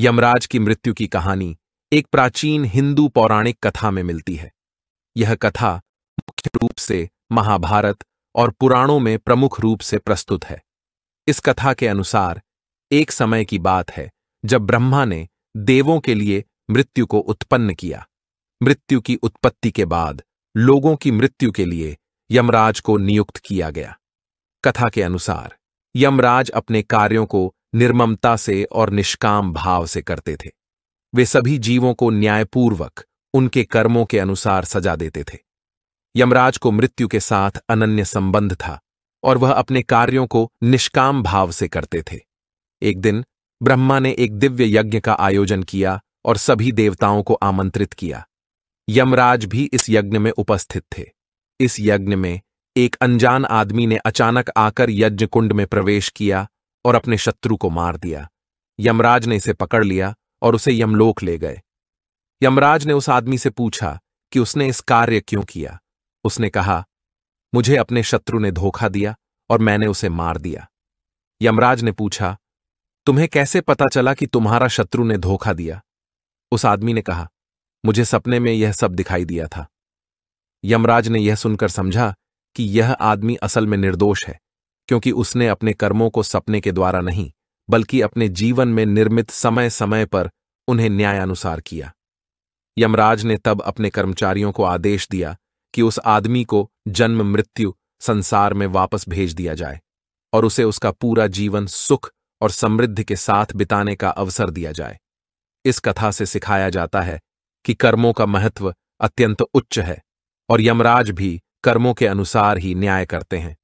यमराज की मृत्यु की कहानी एक प्राचीन हिंदू पौराणिक कथा में मिलती है यह कथा मुख्य रूप से महाभारत और पुराणों में प्रमुख रूप से प्रस्तुत है इस कथा के अनुसार एक समय की बात है जब ब्रह्मा ने देवों के लिए मृत्यु को उत्पन्न किया मृत्यु की उत्पत्ति के बाद लोगों की मृत्यु के लिए यमराज को नियुक्त किया गया कथा के अनुसार यमराज अपने कार्यों को निर्ममता से और निष्काम भाव से करते थे वे सभी जीवों को न्यायपूर्वक उनके कर्मों के अनुसार सजा देते थे यमराज को मृत्यु के साथ अनन्य संबंध था और वह अपने कार्यों को निष्काम भाव से करते थे एक दिन ब्रह्मा ने एक दिव्य यज्ञ का आयोजन किया और सभी देवताओं को आमंत्रित किया यमराज भी इस यज्ञ में उपस्थित थे इस यज्ञ में एक अनजान आदमी ने अचानक आकर यज्ञ कुंड में प्रवेश किया और अपने शत्रु को मार दिया यमराज ने इसे पकड़ लिया और उसे यमलोक ले गए यमराज ने उस आदमी से पूछा कि उसने इस कार्य क्यों किया उसने कहा मुझे अपने शत्रु ने धोखा दिया और मैंने उसे मार दिया यमराज ने पूछा तुम्हें कैसे पता चला कि तुम्हारा शत्रु ने धोखा दिया उस आदमी ने कहा मुझे सपने में यह सब दिखाई दिया था यमराज ने यह सुनकर समझा कि यह आदमी असल में निर्दोष है क्योंकि उसने अपने कर्मों को सपने के द्वारा नहीं बल्कि अपने जीवन में निर्मित समय समय पर उन्हें न्यायानुसार किया यमराज ने तब अपने कर्मचारियों को आदेश दिया कि उस आदमी को जन्म मृत्यु संसार में वापस भेज दिया जाए और उसे उसका पूरा जीवन सुख और समृद्धि के साथ बिताने का अवसर दिया जाए इस कथा से सिखाया जाता है कि कर्मों का महत्व अत्यंत उच्च है और यमराज भी कर्मों के अनुसार ही न्याय करते हैं